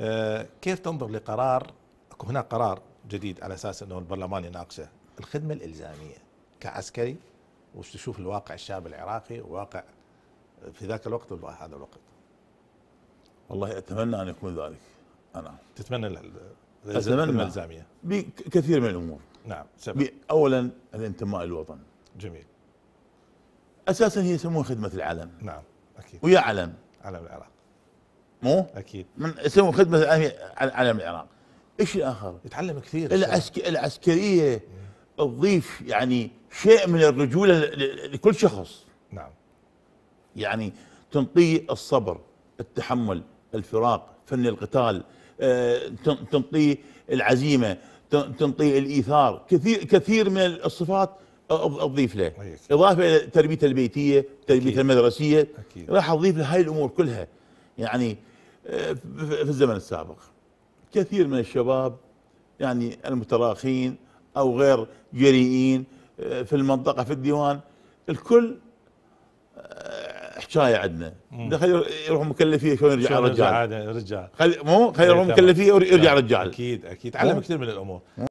آه، كيف تنظر لقرار هناك قرار جديد على اساس انه البرلمان يناقشه الخدمه الالزاميه كعسكري وش تشوف الواقع الشاب العراقي وواقع في ذاك الوقت وهذا الوقت والله اتمنى ان يكون ذلك انا تتمنى الخدمه الالزاميه بكثير من الامور نعم سبب. اولا الانتماء للوطن جميل اساسا هي يسموها خدمه العلم نعم اكيد ويا علم علم العراق مو اكيد من يسوون خدمه على علم العراق ايش الاخر؟ يتعلم كثير العسك... العسكريه تضيف يعني شيء من الرجوله لكل شخص نعم يعني تنطيه الصبر التحمل الفراق فن القتال آه، تنطيه العزيمه تنطيه الايثار كثير كثير من الصفات اضيف له أيك. اضافه الى التربيه البيتيه التربيه أكيد. المدرسيه أكيد. راح اضيف له هاي الامور كلها يعني في الزمن السابق كثير من الشباب يعني المتراخين أو غير جريئين آه، في المنطقة في الديوان الكل آه، حكايه عندنا خلي يروحوا مكلفيه شلون يرجع رجال رجال خلي مو خلي يروحوا مكلفيه ويرجع رجال اكيد اكيد تعلم كثير من الامور